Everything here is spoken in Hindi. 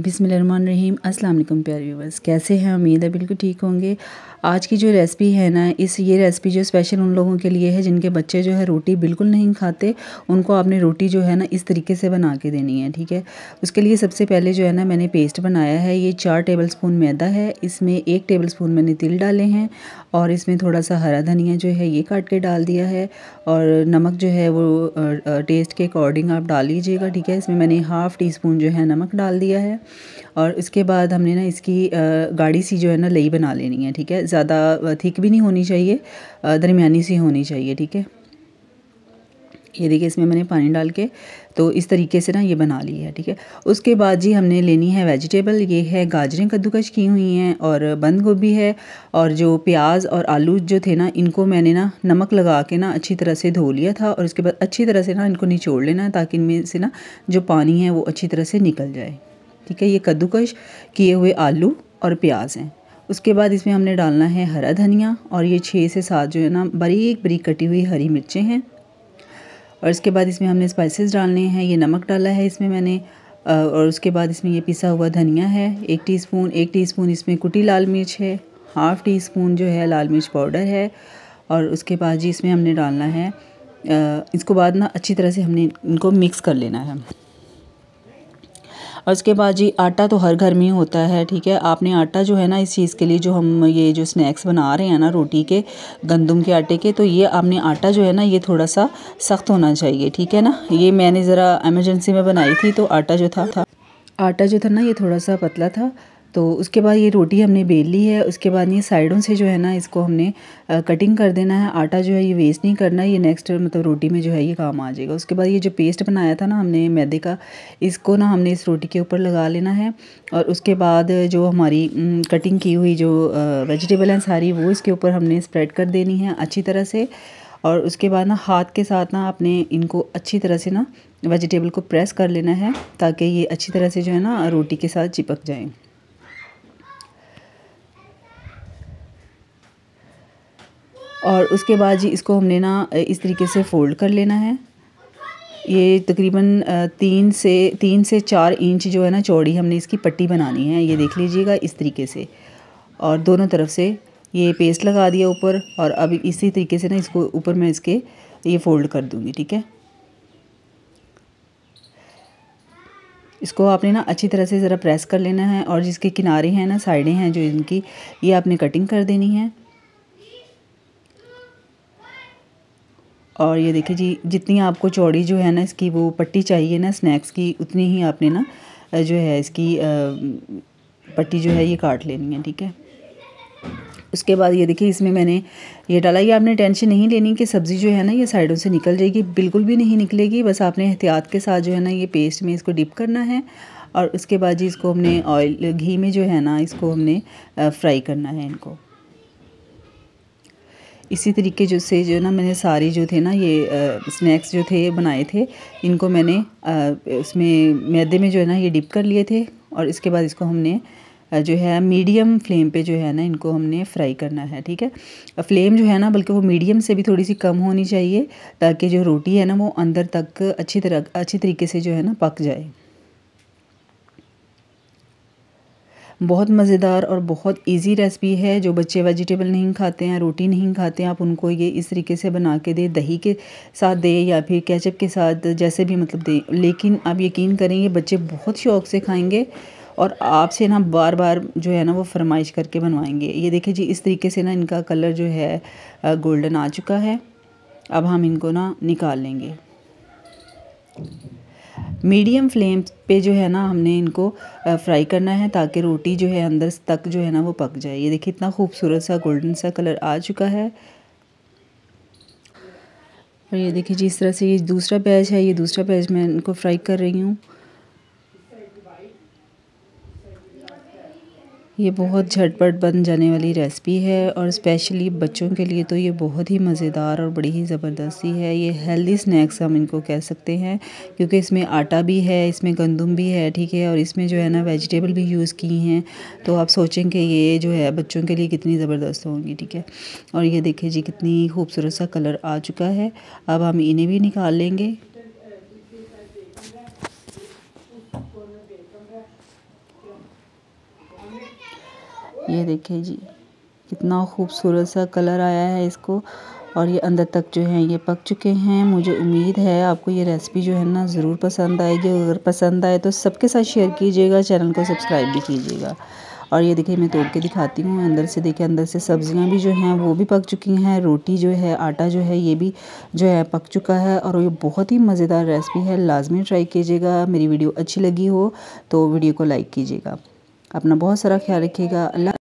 बिसमीम अस्सलाम वालेकुम प्यारे व्यूवर्स कैसे हैं उम्मीद है बिल्कुल ठीक होंगे आज की जो रेसिपी है ना इस ये रेसिपी जो स्पेशल उन लोगों के लिए है जिनके बच्चे जो है रोटी बिल्कुल नहीं खाते उनको आपने रोटी जो है ना इस तरीके से बना के देनी है ठीक है उसके लिए सबसे पहले जो है ना मैंने पेस्ट बनाया है ये चार टेबल स्पून मैदा है इसमें एक टेबल स्पून मैंने तिल डाले हैं और इसमें थोड़ा सा हरा धनिया जो है ये काट के डाल दिया है और नमक जो है वो टेस्ट के अकॉर्डिंग आप डाल लीजिएगा ठीक है इसमें मैंने हाफ़ टी स्पून जो है नमक डाल दिया है और उसके बाद हमने ना इसकी गाढ़ी सी जो है ना लई बना लेनी है ठीक है ज़्यादा थिक भी नहीं होनी चाहिए दरमियानी सी होनी चाहिए ठीक है ये देखिए इसमें मैंने पानी डाल के तो इस तरीके से ना ये बना ली है ठीक है उसके बाद जी हमने लेनी है वेजिटेबल ये है गाजरें कद्दूकश की हुई हैं और बंद गोभी है और जो प्याज और आलू जो थे ना इनको मैंने ना नमक लगा के ना अच्छी तरह से धो लिया था और उसके बाद अच्छी तरह से ना इनको निचोड़ लेना ताकि इनमें से ना जो पानी है वो अच्छी तरह से निकल जाए ठीक है ये कद्दूकश किए हुए आलू और प्याज हैं उसके बाद इसमें हमने डालना है हरा धनिया और ये छः से सात जो है ना बारीक बारीक कटी हुई हरी मिर्चें हैं और इसके बाद इसमें हमने स्पाइसेस डालने हैं ये नमक डाला है इसमें मैंने और उसके बाद इसमें ये पिसा हुआ धनिया है एक टीस्पून एक टीस्पून इसमें कुटी लाल मिर्च है हाफ़ टी स्पून जो है लाल मिर्च पाउडर है और उसके बाद जी इसमें हमने डालना है इसको बाद ना अच्छी तरह से हमने इनको मिक्स कर लेना है और उसके बाद जी आटा तो हर घर में ही होता है ठीक है आपने आटा जो है ना इस चीज़ के लिए जो हम ये जो स्नैक्स बना रहे हैं ना रोटी के गंदम के आटे के तो ये आपने आटा जो है ना ये थोड़ा सा सख्त होना चाहिए ठीक है ना ये मैंने ज़रा एमरजेंसी में बनाई थी तो आटा जो था, था आटा जो था ना ये थोड़ा सा पतला था तो उसके बाद ये रोटी हमने बेल ली है उसके बाद ये साइडों से जो है ना इसको हमने कटिंग कर देना है आटा जो है ये वेस्ट नहीं करना ये नेक्स्ट मतलब रोटी में जो है ये काम आ जाएगा उसके बाद ये जो पेस्ट बनाया था ना हमने मैदे का इसको ना हमने इस रोटी के ऊपर लगा लेना है और उसके बाद जो हमारी कटिंग की हुई जो वेजिटेबल हैं सारी वो इसके ऊपर हमने स्प्रेड कर देनी है अच्छी तरह से और उसके बाद ना हाथ के साथ ना आपने इनको अच्छी तरह से ना वेजिटेबल को प्रेस कर लेना है ताकि ये अच्छी तरह से जो है ना रोटी के साथ चिपक जाएँ और उसके बाद जी इसको हमने ना इस तरीके से फ़ोल्ड कर लेना है ये तकरीबन तीन से तीन से चार इंच जो है ना चौड़ी हमने इसकी पट्टी बनानी है ये देख लीजिएगा इस तरीके से और दोनों तरफ से ये पेस्ट लगा दिया ऊपर और अब इसी तरीके से ना इसको ऊपर मैं इसके ये फ़ोल्ड कर दूँगी ठीक है इसको आपने ना अच्छी तरह से ज़रा प्रेस कर लेना है और जिसके किनारे हैं ना साइडें हैं जो इनकी ये आपने कटिंग कर देनी है और ये देखिए जी जितनी आपको चौड़ी जो है ना इसकी वो पट्टी चाहिए ना स्नैक्स की उतनी ही आपने ना जो है इसकी पट्टी जो है ये काट लेनी है ठीक है उसके बाद ये देखिए इसमें मैंने ये डाला ये आपने टेंशन नहीं लेनी कि सब्ज़ी जो है ना ये साइडों से निकल जाएगी बिल्कुल भी नहीं निकलेगी बस आपने एहतियात के साथ जो है ना ये पेस्ट में इसको डिप करना है और उसके बाद जी इसको हमने ऑयल घी में जो है ना इसको हमने फ्राई करना है इनको इसी तरीके जो से जो ना मैंने सारे जो थे ना ये स्नैक्स जो थे बनाए थे इनको मैंने आ, उसमें मैदे में जो है ना ये डिप कर लिए थे और इसके बाद इसको हमने जो है मीडियम फ्लेम पे जो है ना इनको हमने फ्राई करना है ठीक है फ्लेम जो है ना बल्कि वो मीडियम से भी थोड़ी सी कम होनी चाहिए ताकि जो रोटी है ना वो अंदर तक अच्छी तरह अच्छी तरीके से जो है ना पक जाए बहुत मज़ेदार और बहुत इजी रेसिपी है जो बच्चे वेजिटेबल नहीं खाते हैं रोटी नहीं खाते हैं आप उनको ये इस तरीके से बना के दें दही के साथ दें या फिर कैचअप के साथ जैसे भी मतलब दें लेकिन आप यकीन करेंगे बच्चे बहुत शौक़ से खाएँगे और आपसे ना बार बार जो है ना वो फरमाइश करके बनवाएंगे ये देखिए जी इस तरीके से ना इनका कलर जो है गोल्डन आ चुका है अब हम इनको ना निकाल लेंगे मीडियम फ्लेम पे जो है ना हमने इनको फ्राई करना है ताकि रोटी जो है अंदर तक जो है ना वो पक जाए ये देखिए इतना खूबसूरत सा गोल्डन सा कलर आ चुका है और ये देखिए जिस तरह से ये दूसरा पैज है ये दूसरा पैज मैं इनको फ्राई कर रही हूँ ये बहुत झटपट बन जाने वाली रेसिपी है और स्पेशली बच्चों के लिए तो ये बहुत ही मज़ेदार और बड़ी ही ज़बरदस्ती है ये हेल्दी स्नैक्स हम इनको कह सकते हैं क्योंकि इसमें आटा भी है इसमें गंदम भी है ठीक है और इसमें जो है ना वेजिटेबल भी यूज़ की हैं तो आप सोचें कि ये जो है बच्चों के लिए कितनी ज़बरदस्त होंगी ठीक है और ये देखिए जी कितनी खूबसूरत सा कलर आ चुका है अब हम इन्हें भी निकाल लेंगे ये देखिए जी कितना खूबसूरत सा कलर आया है इसको और ये अंदर तक जो है ये पक चुके हैं मुझे उम्मीद है आपको ये रेसिपी जो है ना ज़रूर पसंद आएगी अगर पसंद आए तो सबके साथ शेयर कीजिएगा चैनल को सब्सक्राइब भी कीजिएगा और ये देखिए मैं तोड़ के दिखाती हूँ अंदर से देखिए अंदर से सब्जियाँ भी जो हैं वो भी पक चुकी हैं रोटी जो है आटा जो है ये भी जो है पक चुका है और ये बहुत ही मज़ेदार रेसिपी है लाजमी ट्राई कीजिएगा मेरी वीडियो अच्छी लगी हो तो वीडियो को लाइक कीजिएगा अपना बहुत सारा ख्याल रखिएगा अल्लाह